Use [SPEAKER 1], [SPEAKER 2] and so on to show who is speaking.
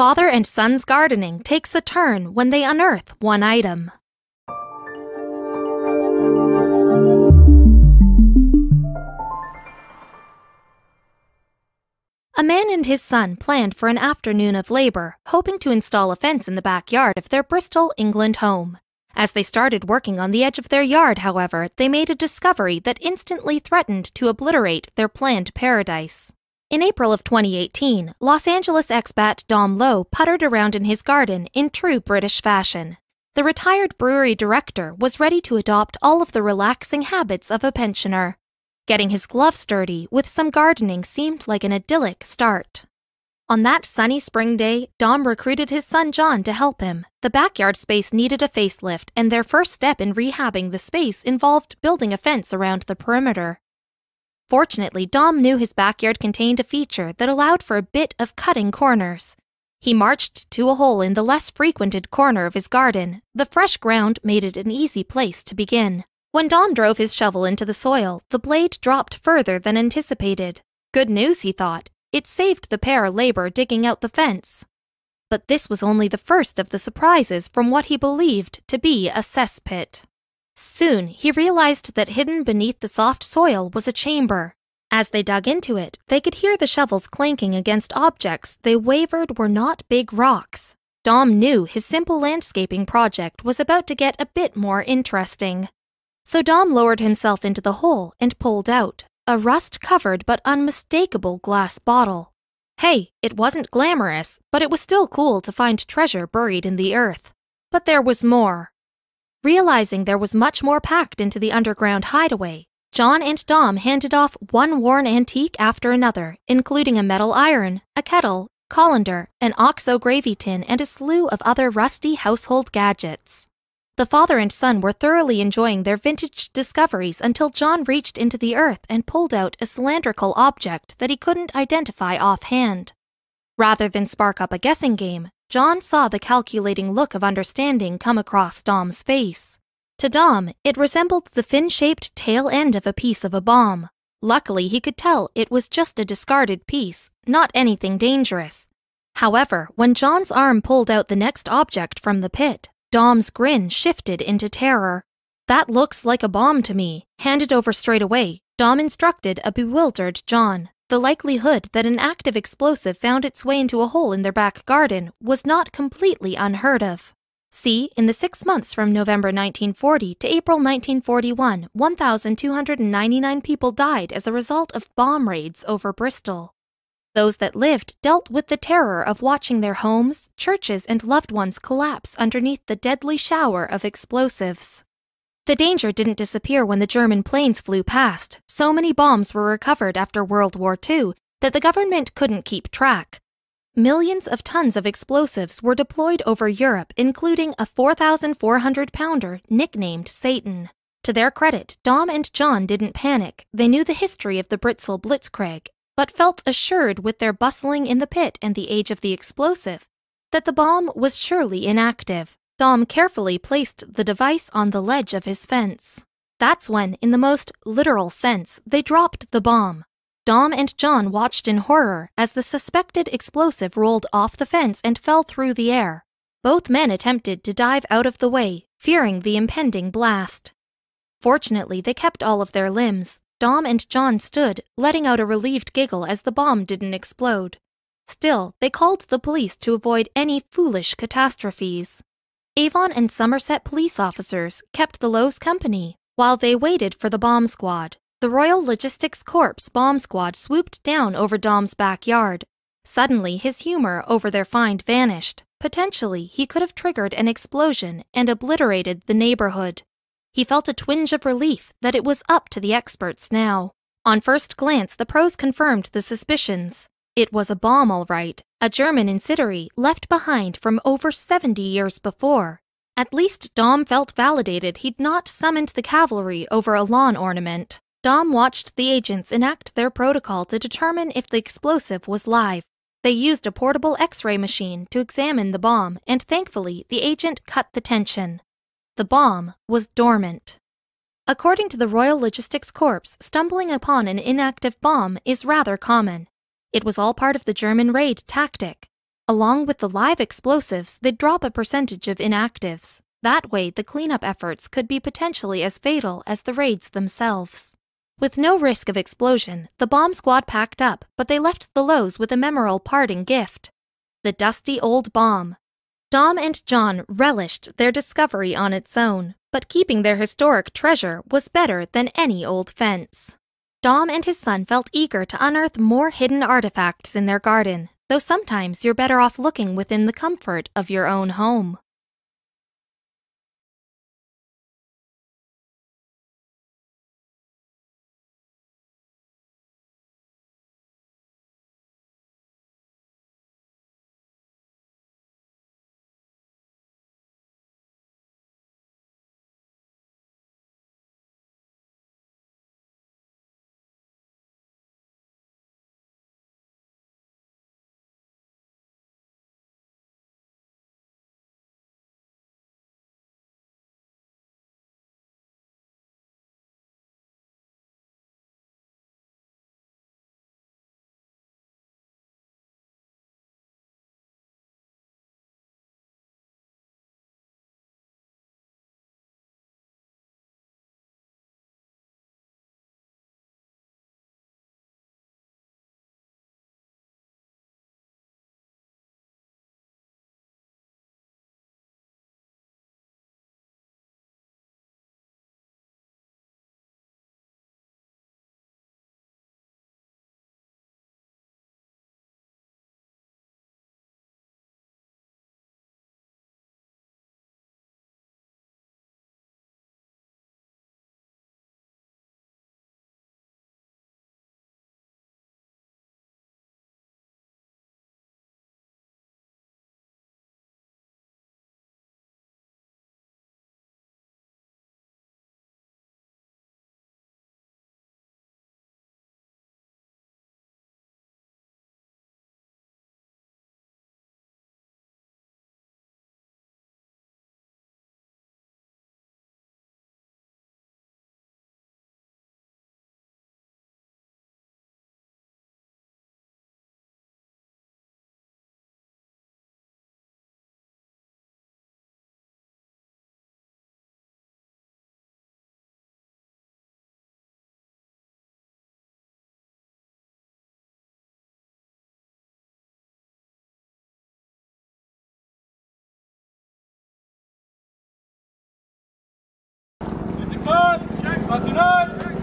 [SPEAKER 1] father and son's gardening takes a turn when they unearth one item. A man and his son planned for an afternoon of labor, hoping to install a fence in the backyard of their Bristol, England home. As they started working on the edge of their yard, however, they made a discovery that instantly threatened to obliterate their planned paradise. In April of 2018, Los Angeles expat Dom Lowe puttered around in his garden in true British fashion. The retired brewery director was ready to adopt all of the relaxing habits of a pensioner. Getting his gloves dirty with some gardening seemed like an idyllic start. On that sunny spring day, Dom recruited his son John to help him. The backyard space needed a facelift, and their first step in rehabbing the space involved building a fence around the perimeter. Fortunately, Dom knew his backyard contained a feature that allowed for a bit of cutting corners. He marched to a hole in the less frequented corner of his garden. The fresh ground made it an easy place to begin. When Dom drove his shovel into the soil, the blade dropped further than anticipated. Good news, he thought. It saved the pair labor digging out the fence. But this was only the first of the surprises from what he believed to be a cesspit. Soon he realized that hidden beneath the soft soil was a chamber. As they dug into it, they could hear the shovels clanking against objects they wavered were not big rocks. Dom knew his simple landscaping project was about to get a bit more interesting. So Dom lowered himself into the hole and pulled out a rust covered but unmistakable glass bottle. Hey, it wasn't glamorous, but it was still cool to find treasure buried in the earth. But there was more. Realizing there was much more packed into the underground hideaway, John and Dom handed off one worn antique after another, including a metal iron, a kettle, colander, an OXO gravy tin, and a slew of other rusty household gadgets. The father and son were thoroughly enjoying their vintage discoveries until John reached into the earth and pulled out a cylindrical object that he couldn't identify offhand. Rather than spark up a guessing game, John saw the calculating look of understanding come across Dom's face. To Dom, it resembled the fin shaped tail end of a piece of a bomb. Luckily, he could tell it was just a discarded piece, not anything dangerous. However, when John's arm pulled out the next object from the pit, Dom's grin shifted into terror. That looks like a bomb to me. Hand it over straight away, Dom instructed a bewildered John. The likelihood that an active explosive found its way into a hole in their back garden was not completely unheard of. See, in the six months from November 1940 to April 1941, 1,299 people died as a result of bomb raids over Bristol. Those that lived dealt with the terror of watching their homes, churches, and loved ones collapse underneath the deadly shower of explosives. The danger didn't disappear when the German planes flew past. So many bombs were recovered after World War II that the government couldn't keep track. Millions of tons of explosives were deployed over Europe, including a 4,400 pounder nicknamed Satan. To their credit, Dom and John didn't panic. They knew the history of the Britzel blitzkrieg, but felt assured with their bustling in the pit and the age of the explosive that the bomb was surely inactive. Dom carefully placed the device on the ledge of his fence. That's when, in the most literal sense, they dropped the bomb. Dom and John watched in horror as the suspected explosive rolled off the fence and fell through the air. Both men attempted to dive out of the way, fearing the impending blast. Fortunately, they kept all of their limbs. Dom and John stood, letting out a relieved giggle as the bomb didn't explode. Still, they called the police to avoid any foolish catastrophes. Avon and Somerset police officers kept the Lowe's company while they waited for the bomb squad. The Royal Logistics Corps bomb squad swooped down over Dom's backyard. Suddenly, his humor over their find vanished. Potentially, he could have triggered an explosion and obliterated the neighborhood. He felt a twinge of relief that it was up to the experts now. On first glance, the pros confirmed the suspicions. It was a bomb, all right, a German incendiary left behind from over 70 years before. At least Dom felt validated he'd not summoned the cavalry over a lawn ornament. Dom watched the agents enact their protocol to determine if the explosive was live. They used a portable x ray machine to examine the bomb, and thankfully, the agent cut the tension. The bomb was dormant. According to the Royal Logistics Corps, stumbling upon an inactive bomb is rather common. It was all part of the German raid tactic. Along with the live explosives, they'd drop a percentage of inactives. That way, the cleanup efforts could be potentially as fatal as the raids themselves. With no risk of explosion, the bomb squad packed up, but they left the Lows with a memorable parting gift the dusty old bomb. Dom and John relished their discovery on its own, but keeping their historic treasure was better than any old fence. Dom and his son felt eager to unearth more hidden artifacts in their garden, though sometimes you're better off looking within the comfort of your own home. Martinal!